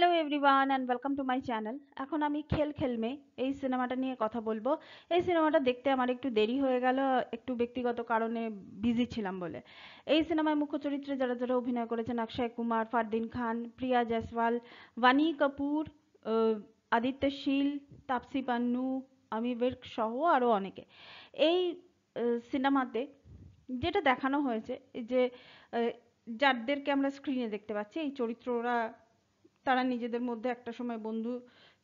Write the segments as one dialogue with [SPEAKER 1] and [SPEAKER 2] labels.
[SPEAKER 1] hello everyone and welcome to my channel এখন আমি খেল খেলমে এই সিনেমাটা নিয়ে কথা বলবো এই সিনেমাটা দেখতে আমার একটু দেরি হয়ে গেল একটু ব্যক্তিগত কারণে বিজি ছিলাম বলে এই সিনেমায় মুখ্য চরিত্রে যারা যারা অভিনয় করেছেন অক্ষয় কুমার ফারদিন খান প্রিয়া জয়সওয়াল বানি কাপুর আদিত্য শীল তাপসি পান্নু আমি বের্ক সহ আরও অনেকে এই সিনেমাতে যেটা দেখানো হয়েছে যে যাদেরকে আমরা স্ক্রিনে দেখতে পাচ্ছি এই চরিত্ররা তারা নিজেদের মধ্যে একটা সময় বন্ধু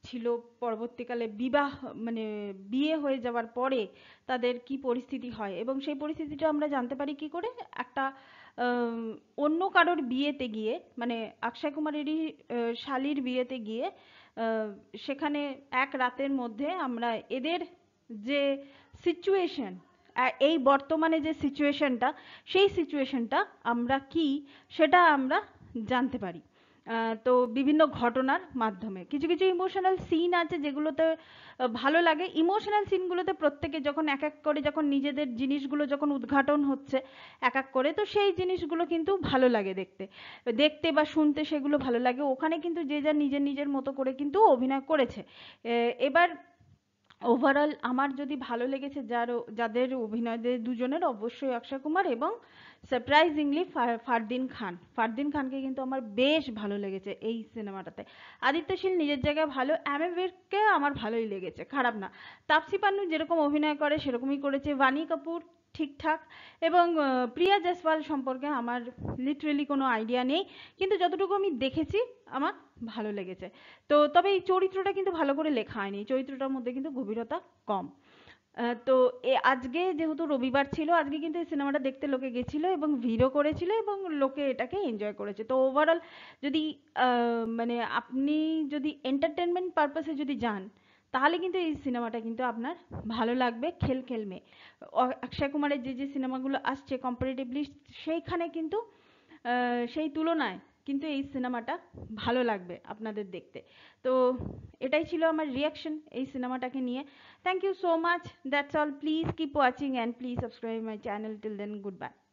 [SPEAKER 1] ছিল পরবর্তীকালে বিবাহ মানে বিয়ে হয়ে যাওয়ার পরে তাদের কি পরিস্থিতি হয় এবং সেই পরিস্থিতিটা আমরা জানতে পারি কি করে একটা অন্য কারোর বিয়েতে গিয়ে মানে অক্ষয় কুমারেরই শালির বিয়েতে গিয়ে সেখানে এক রাতের মধ্যে আমরা এদের যে সিচুয়েশন এই বর্তমানে যে সিচুয়েশনটা সেই সিচুয়েশনটা আমরা কি সেটা আমরা জানতে পারি তো বিভিন্ন ঘটনার মাধ্যমে কিছু কিছু ইমোশনাল সিন আছে যেগুলোতে ভালো লাগে ইমোশনাল সিনগুলোতে প্রত্যেকে যখন এক এক করে যখন নিজেদের জিনিসগুলো যখন উদ্ঘাটন হচ্ছে এক এক করে তো সেই জিনিসগুলো কিন্তু ভালো লাগে দেখতে দেখতে বা শুনতে সেগুলো ভালো লাগে ওখানে কিন্তু যে যার নিজের নিজের মতো করে কিন্তু অভিনয় করেছে এবার ওভারঅল আমার যদি ভালো লেগেছে যার যাদের অভিনয়দের দুজনের অবশ্যই অক্ষয় কুমার এবং সারপ্রাইজিংলি ফারদিন খান ফারদিন খানকে কিন্তু আমার বেশ ভালো লেগেছে এই সিনেমাটাতে শীল নিজের জায়গায় ভালো অ্যামেবিরকে আমার ভালোই লেগেছে খারাপ না তাপসী পান্নু যেরকম অভিনয় করে সেরকমই করেছে বানি কাপুর ঠিকঠাক এবং প্রিয়া জয়সওয়াল সম্পর্কে আমার লিটারেলি কোনো আইডিয়া নেই কিন্তু যতটুকু আমি দেখেছি আমার ভালো লেগেছে তো তবে এই চরিত্রটা কিন্তু ভালো করে লেখা হয়নি চরিত্রটার মধ্যে কিন্তু গভীরতা কম তো আজকে যেহেতু রবিবার ছিল আজকে কিন্তু এই সিনেমাটা দেখতে লোকে গেছিলো এবং ভিড়ও করেছিল এবং লোকে এটাকে এনজয় করেছে তো ওভারঅল যদি মানে আপনি যদি এন্টারটেনমেন্ট পারপাসে যদি যান তাহলে কিন্তু এই সিনেমাটা কিন্তু আপনার ভালো লাগবে খেল খেলমে অক্ষয় কুমারের যে যে সিনেমাগুলো আসছে কম্পারেটিভলি সেইখানে কিন্তু সেই তুলনায় কিন্তু এই সিনেমাটা ভালো লাগবে আপনাদের দেখতে তো এটাই ছিল আমার রিয়াকশন এই সিনেমাটাকে নিয়ে thank you so much that's all please keep watching and please subscribe my channel till then good by